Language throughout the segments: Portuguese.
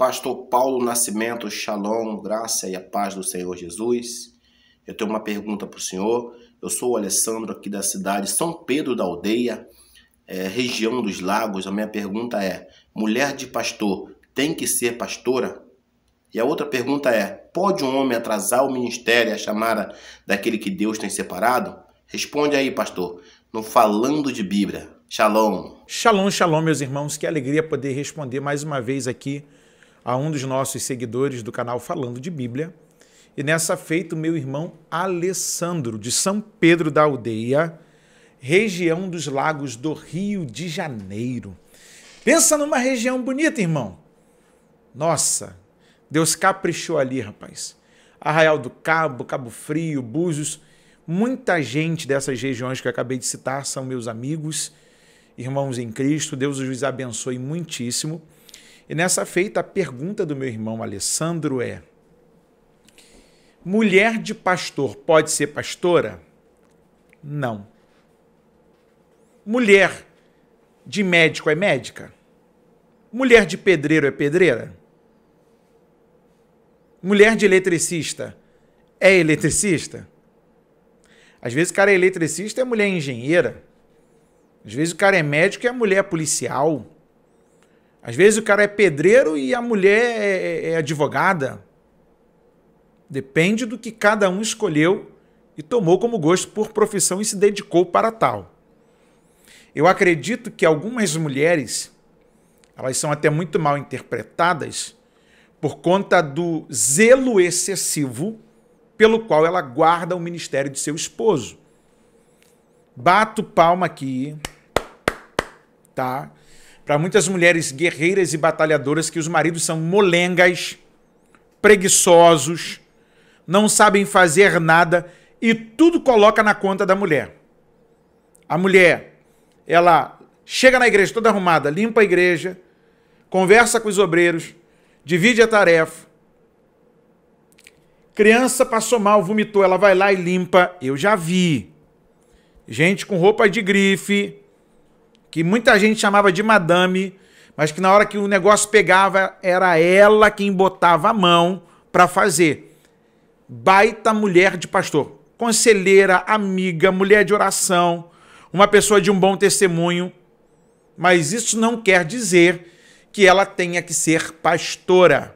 Pastor Paulo Nascimento, Shalom, graça e a paz do Senhor Jesus. Eu tenho uma pergunta para o senhor. Eu sou o Alessandro, aqui da cidade São Pedro da Aldeia, é, região dos Lagos. A minha pergunta é: mulher de pastor tem que ser pastora? E a outra pergunta é: pode um homem atrasar o ministério a chamada daquele que Deus tem separado? Responde aí, pastor, no Falando de Bíblia. Shalom. Shalom, shalom, meus irmãos. Que alegria poder responder mais uma vez aqui a um dos nossos seguidores do canal Falando de Bíblia. E nessa feita, o meu irmão Alessandro, de São Pedro da Aldeia, região dos Lagos do Rio de Janeiro. Pensa numa região bonita, irmão. Nossa, Deus caprichou ali, rapaz. Arraial do Cabo, Cabo Frio, Búzios. Muita gente dessas regiões que eu acabei de citar são meus amigos, irmãos em Cristo. Deus os abençoe muitíssimo. E nessa feita, a pergunta do meu irmão Alessandro é: mulher de pastor pode ser pastora? Não. Mulher de médico é médica? Mulher de pedreiro é pedreira? Mulher de eletricista é eletricista? Às vezes o cara é eletricista e a mulher é engenheira. Às vezes o cara é médico e a mulher é policial. Às vezes o cara é pedreiro e a mulher é, é, é advogada. Depende do que cada um escolheu e tomou como gosto por profissão e se dedicou para tal. Eu acredito que algumas mulheres, elas são até muito mal interpretadas por conta do zelo excessivo pelo qual ela guarda o ministério de seu esposo. Bato palma aqui, tá? para muitas mulheres guerreiras e batalhadoras que os maridos são molengas, preguiçosos, não sabem fazer nada e tudo coloca na conta da mulher. A mulher, ela chega na igreja toda arrumada, limpa a igreja, conversa com os obreiros, divide a tarefa. Criança passou mal, vomitou, ela vai lá e limpa. Eu já vi. Gente com roupa de grife, que muita gente chamava de madame, mas que na hora que o negócio pegava, era ela quem botava a mão para fazer. Baita mulher de pastor, conselheira, amiga, mulher de oração, uma pessoa de um bom testemunho, mas isso não quer dizer que ela tenha que ser pastora,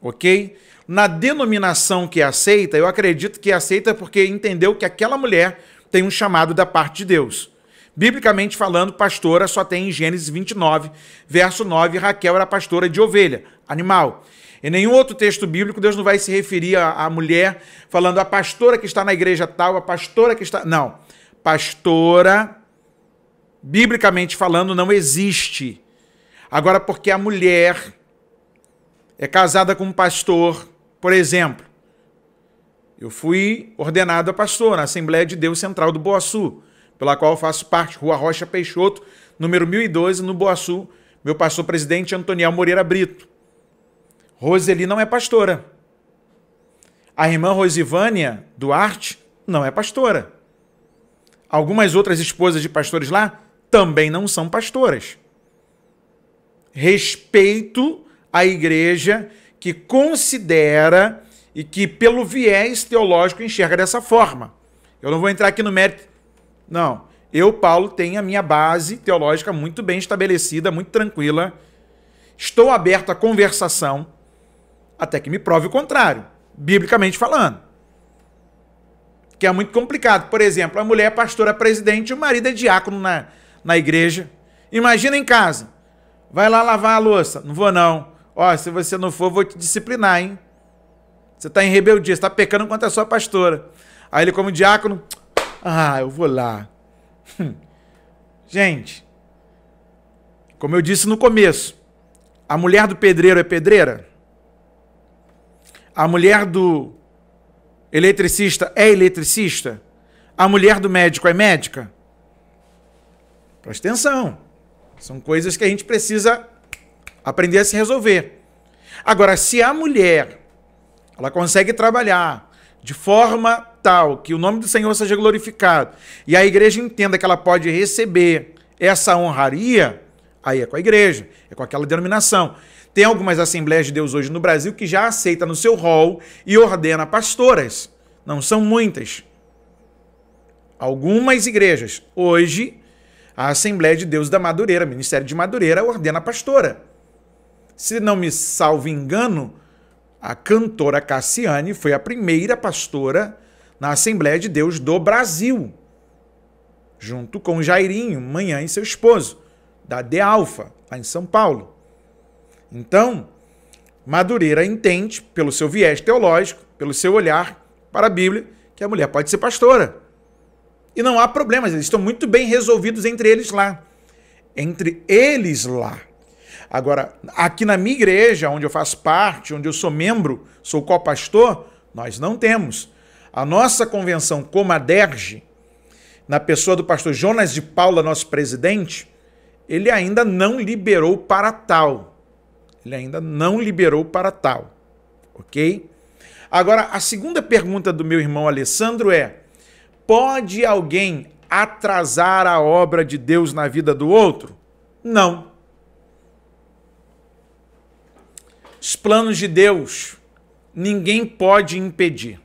ok? Na denominação que é aceita, eu acredito que é aceita porque entendeu que aquela mulher tem um chamado da parte de Deus. Biblicamente falando, pastora só tem em Gênesis 29, verso 9, Raquel era pastora de ovelha, animal. Em nenhum outro texto bíblico, Deus não vai se referir à, mulher falando a pastora que está na igreja tal, a pastora que está. Não. Pastora, biblicamente falando, não existe. Agora, porque a mulher é casada com um pastor, por exemplo. Eu fui ordenado a pastor na Assembleia de Deus Central do Boaçu pela qual faço parte, Rua Rocha Peixoto, número 1012, no Boaçu. Meu pastor presidente Antoniel Moreira Brito. Roseli não é pastora. A irmã Rosivânia Duarte não é pastora. Algumas outras esposas de pastores lá também não são pastoras. Respeito à igreja que considera e que, pelo viés teológico, enxerga dessa forma. Eu não vou entrar aqui no mérito não. Eu, Paulo, tenho a minha base teológica muito bem estabelecida, muito tranquila. Estou aberto à conversação até que me prove o contrário, biblicamente falando. Que é muito complicado. Por exemplo, a mulher é pastora presidente e o marido é diácono na, na igreja. Imagina em casa. Vai lá lavar a louça. Não vou, não. Ó, se você não for, vou te disciplinar, hein? Você está em rebeldia, você está pecando contra a sua pastora. Aí ele, como diácono, ah, eu vou lá. Hum. Gente, como eu disse no começo, a mulher do pedreiro é pedreira? A mulher do eletricista é eletricista? A mulher do médico é médica? Presta atenção. São coisas que a gente precisa aprender a se resolver. Agora, se a mulher ela consegue trabalhar de forma tal, que o nome do Senhor seja glorificado, e a igreja entenda que ela pode receber essa honraria, aí é com a igreja, é com aquela denominação. Tem algumas assembleias de Deus hoje no Brasil que já aceita no seu rol e ordena pastoras. Não são muitas. Algumas igrejas. Hoje, a Assembleia de Deus da Madureira, Ministério de Madureira, ordena pastora. Se não me salvo engano, a cantora Cassiane foi a primeira pastora na Assembleia de Deus do Brasil, junto com Jairinho, manhã e seu esposo, da De Alfa, lá em São Paulo. Então, Madureira entende, pelo seu viés teológico, pelo seu olhar para a Bíblia, que a mulher pode ser pastora. E não há problemas, eles estão muito bem resolvidos entre eles lá. Entre eles lá. Agora, aqui na minha igreja, onde eu faço parte, onde eu sou membro, sou co-pastor, nós não temos. A nossa convenção Comaderge, na pessoa do pastor Jonas de Paula, nosso presidente, ele ainda não liberou para tal. Ele ainda não liberou para tal. Ok? Agora, a segunda pergunta do meu irmão Alessandro é: pode alguém atrasar a obra de Deus na vida do outro? Não. Os planos de Deus ninguém pode impedir.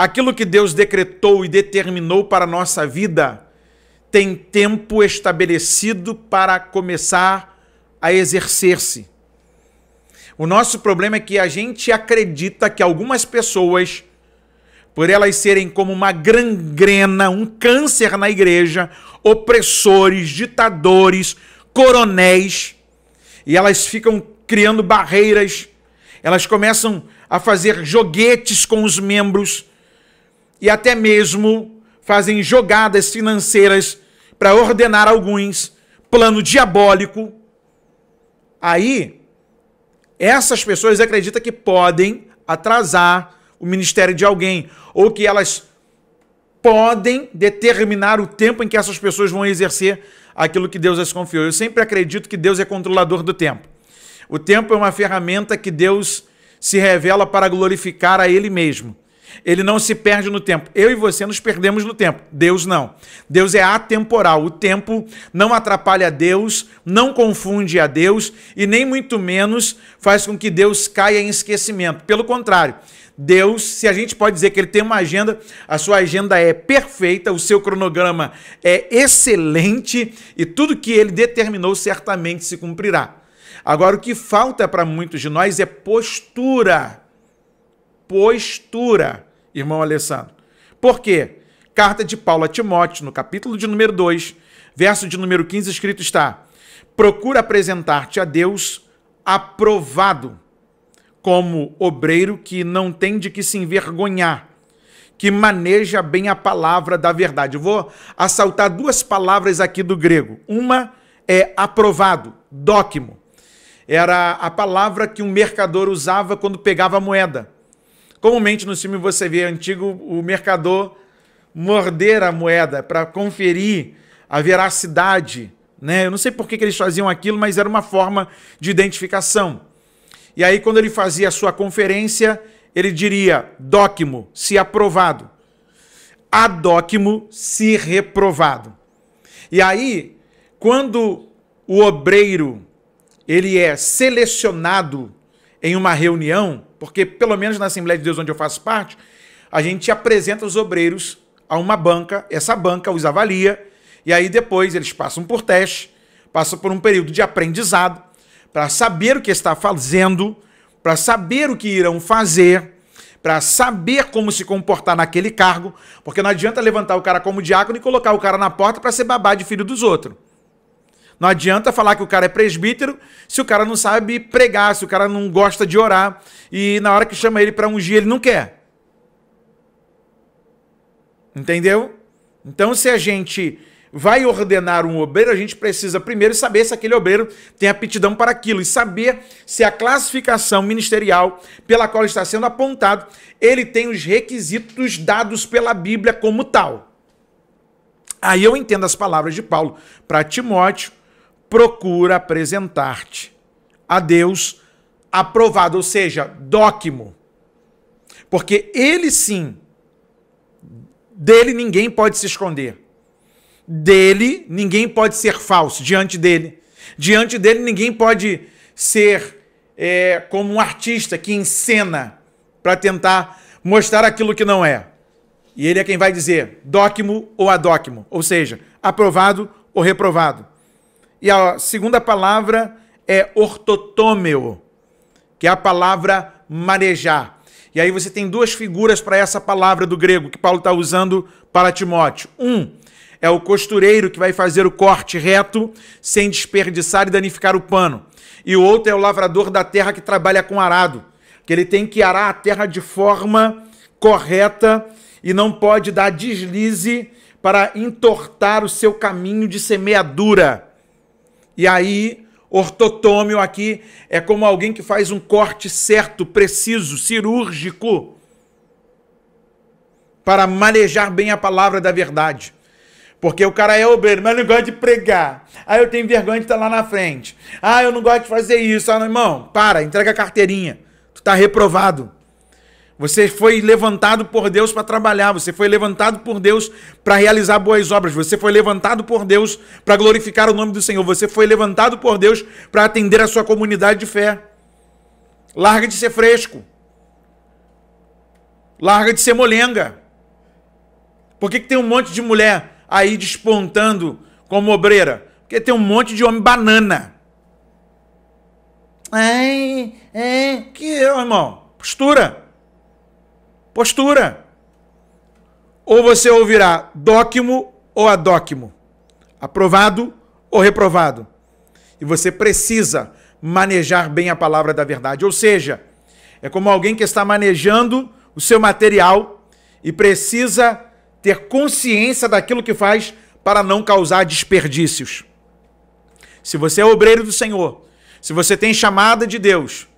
Aquilo que Deus decretou e determinou para a nossa vida tem tempo estabelecido para começar a exercer-se. O nosso problema é que a gente acredita que algumas pessoas, por elas serem como uma gangrena, um câncer na igreja, opressores, ditadores, coronéis, e elas ficam criando barreiras, elas começam a fazer joguetes com os membros e até mesmo fazem jogadas financeiras para ordenar alguns, plano diabólico. Aí, essas pessoas acreditam que podem atrasar o ministério de alguém, ou que elas podem determinar o tempo em que essas pessoas vão exercer aquilo que Deus as confiou. Eu sempre acredito que Deus é controlador do tempo. O tempo é uma ferramenta que Deus se revela para glorificar a Ele mesmo. Ele não se perde no tempo. Eu e você nos perdemos no tempo. Deus não. Deus é atemporal. O tempo não atrapalha a Deus, não confunde a Deus e nem muito menos faz com que Deus caia em esquecimento. Pelo contrário, Deus, se a gente pode dizer que ele tem uma agenda, a sua agenda é perfeita, o seu cronograma é excelente e tudo que ele determinou certamente se cumprirá. Agora, o que falta para muitos de nós é postura postura, irmão Alessandro. Por quê? Carta de Paulo a Timóteo, no capítulo de número 2, verso de número 15, escrito está: Procura apresentar-te a Deus aprovado, como obreiro que não tem de que se envergonhar, que maneja bem a palavra da verdade. Eu vou assaltar duas palavras aqui do grego. Uma é aprovado, dócimo. Era a palavra que um mercador usava quando pegava a moeda. Comumente no filme você vê antigo o mercador morder a moeda para conferir a veracidade. Né? Eu não sei por que, que eles faziam aquilo, mas era uma forma de identificação. E aí, quando ele fazia a sua conferência, ele diria: dócimo, se aprovado. Adócimo, se reprovado. E aí, quando o obreiro ele é selecionado em uma reunião, porque, pelo menos na Assembleia de Deus, onde eu faço parte, a gente apresenta os obreiros a uma banca, essa banca os avalia, e aí depois eles passam por teste, passam por um período de aprendizado, para saber o que está fazendo, para saber o que irão fazer, para saber como se comportar naquele cargo, porque não adianta levantar o cara como diácono e colocar o cara na porta para ser babá de filho dos outros. Não adianta falar que o cara é presbítero se o cara não sabe pregar, se o cara não gosta de orar e na hora que chama ele para ungir ele não quer. Entendeu? Então, se a gente vai ordenar um obreiro, a gente precisa primeiro saber se aquele obreiro tem aptidão para aquilo e saber se a classificação ministerial pela qual está sendo apontado, ele tem os requisitos dados pela Bíblia como tal. Aí eu entendo as palavras de Paulo para Timóteo, procura apresentar-te a Deus aprovado, ou seja, dócimo. Porque ele sim, dele ninguém pode se esconder. Dele ninguém pode ser falso diante dele. Diante dele ninguém pode ser é, como um artista que encena para tentar mostrar aquilo que não é. E ele é quem vai dizer dócimo ou adócimo, ou seja, aprovado ou reprovado. E a segunda palavra é ortotômeo, que é a palavra marejar. E aí você tem duas figuras para essa palavra do grego que Paulo está usando para Timóteo. Um é o costureiro que vai fazer o corte reto sem desperdiçar e danificar o pano. E o outro é o lavrador da terra que trabalha com arado, que ele tem que arar a terra de forma correta e não pode dar deslize para entortar o seu caminho de semeadura. E aí, ortotômio aqui é como alguém que faz um corte certo, preciso, cirúrgico, para manejar bem a palavra da verdade. Porque o cara é obreiro, mas não gosta de pregar. Ah, eu tenho vergonha de estar lá na frente. Ah, eu não gosto de fazer isso. Ah, não, irmão, para, entrega a carteirinha. Tu está reprovado. Você foi levantado por Deus para trabalhar, você foi levantado por Deus para realizar boas obras, você foi levantado por Deus para glorificar o nome do Senhor, você foi levantado por Deus para atender a sua comunidade de fé. Larga de ser fresco. Larga de ser molenga. Por que, que tem um monte de mulher aí despontando como obreira? Porque tem um monte de homem banana. Ai, é, que irmão? Postura postura. Ou você ouvirá dóquimo ou adóquimo, aprovado ou reprovado. E você precisa manejar bem a palavra da verdade. Ou seja, é como alguém que está manejando o seu material e precisa ter consciência daquilo que faz para não causar desperdícios. Se você é obreiro do Senhor, se você tem chamada de Deus,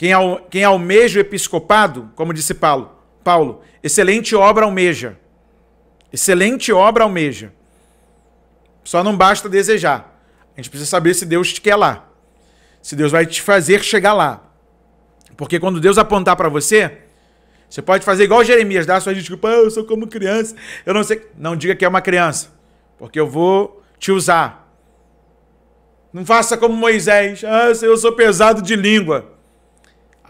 quem, al, quem almeja o episcopado, como disse Paulo, Paulo, excelente obra almeja. Excelente obra almeja. Só não basta desejar. A gente precisa saber se Deus te quer lá. Se Deus vai te fazer chegar lá. Porque quando Deus apontar para você, você pode fazer igual Jeremias, dar a sua desculpa, ah, eu sou como criança, eu não sei. Não diga que é uma criança, porque eu vou te usar. Não faça como Moisés, ah, eu sou pesado de língua.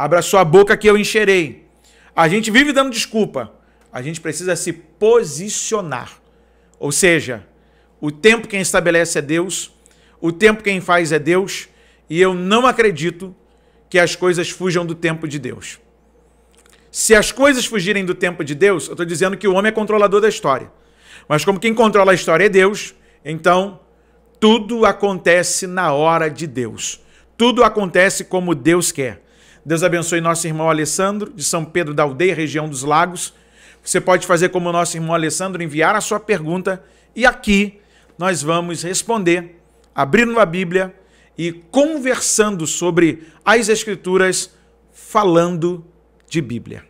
Abra sua boca que eu encherei. A gente vive dando desculpa. A gente precisa se posicionar. Ou seja, o tempo quem estabelece é Deus, o tempo quem faz é Deus, e eu não acredito que as coisas fujam do tempo de Deus. Se as coisas fugirem do tempo de Deus, eu estou dizendo que o homem é controlador da história. Mas como quem controla a história é Deus, então tudo acontece na hora de Deus. Tudo acontece como Deus quer. Deus abençoe nosso irmão Alessandro, de São Pedro da Aldeia, região dos Lagos. Você pode fazer como nosso irmão Alessandro, enviar a sua pergunta e aqui nós vamos responder, abrindo a Bíblia e conversando sobre as Escrituras, falando de Bíblia.